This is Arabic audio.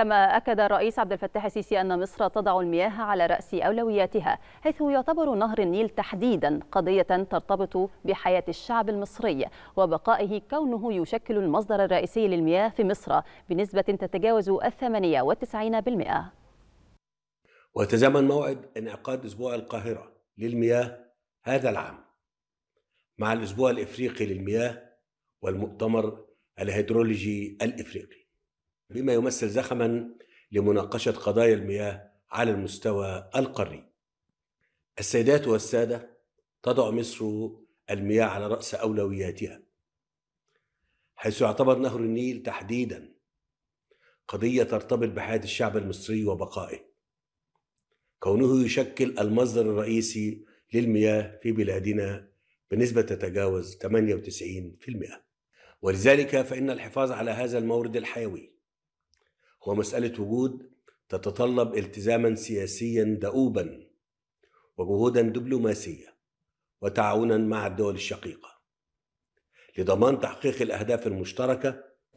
كما أكد الرئيس عبد الفتاح السيسي أن مصر تضع المياه على رأس أولوياتها حيث يعتبر نهر النيل تحديدا قضية ترتبط بحياة الشعب المصري وبقائه كونه يشكل المصدر الرئيسي للمياه في مصر بنسبة تتجاوز الثمانية والتسعين بالمئة ويتزامن موعد انعقاد أسبوع القاهرة للمياه هذا العام مع الأسبوع الإفريقي للمياه والمؤتمر الهيدرولوجي الإفريقي بما يمثل زخما لمناقشة قضايا المياه على المستوى القاري. السيدات والسادة تضع مصر المياه على رأس أولوياتها حيث يعتبر نهر النيل تحديدا قضية ترتبط بحياة الشعب المصري وبقائه كونه يشكل المصدر الرئيسي للمياه في بلادنا بنسبة تتجاوز 98% ولذلك فإن الحفاظ على هذا المورد الحيوي هو مسألة وجود تتطلب التزاما سياسيا دؤوبا وجهودا دبلوماسية وتعاونا مع الدول الشقيقة لضمان تحقيق الأهداف المشتركة